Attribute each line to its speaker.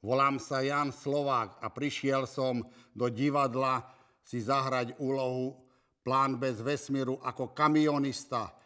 Speaker 1: Volám sa Jan Slovák a prišiel som do divadla si zahrať úlohu Plán bez vesmíru ako kamionista